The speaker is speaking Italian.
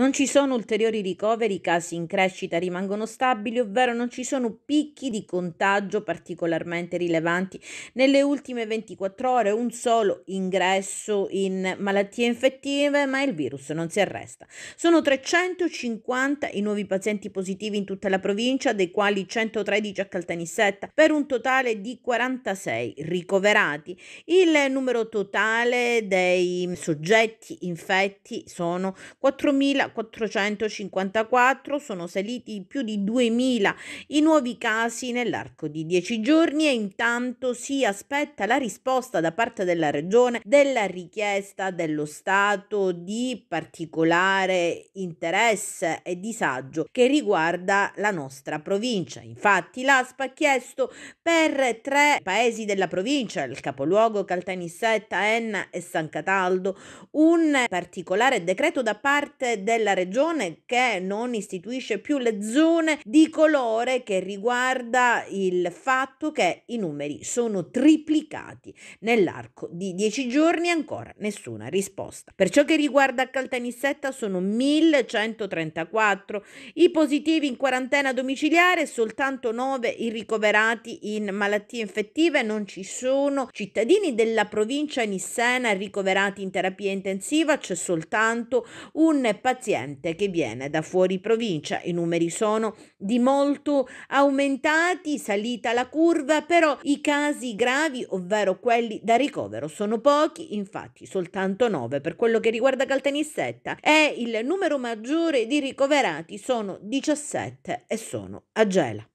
Non ci sono ulteriori ricoveri, i casi in crescita rimangono stabili, ovvero non ci sono picchi di contagio particolarmente rilevanti. Nelle ultime 24 ore un solo ingresso in malattie infettive, ma il virus non si arresta. Sono 350 i nuovi pazienti positivi in tutta la provincia, dei quali 113 a Caltanissetta, per un totale di 46 ricoverati. Il numero totale dei soggetti infetti sono 4.000. 3.454, sono saliti più di 2.000 i nuovi casi nell'arco di 10 giorni e intanto si aspetta la risposta da parte della Regione della richiesta dello Stato di particolare interesse e disagio che riguarda la nostra provincia. Infatti l'ASPA ha chiesto per tre paesi della provincia, il capoluogo Caltanissetta, Enna e San Cataldo, un particolare decreto da parte del della regione che non istituisce più le zone di colore che riguarda il fatto che i numeri sono triplicati nell'arco di dieci giorni ancora nessuna risposta. Per ciò che riguarda Caltanissetta sono 1134 i positivi in quarantena domiciliare, soltanto 9 i ricoverati in malattie infettive, non ci sono cittadini della provincia nissena ricoverati in terapia intensiva, c'è soltanto un paziente paziente che viene da fuori provincia. I numeri sono di molto aumentati, salita la curva, però i casi gravi, ovvero quelli da ricovero, sono pochi, infatti soltanto 9. Per quello che riguarda Caltanissetta E il numero maggiore di ricoverati, sono 17 e sono a Gela.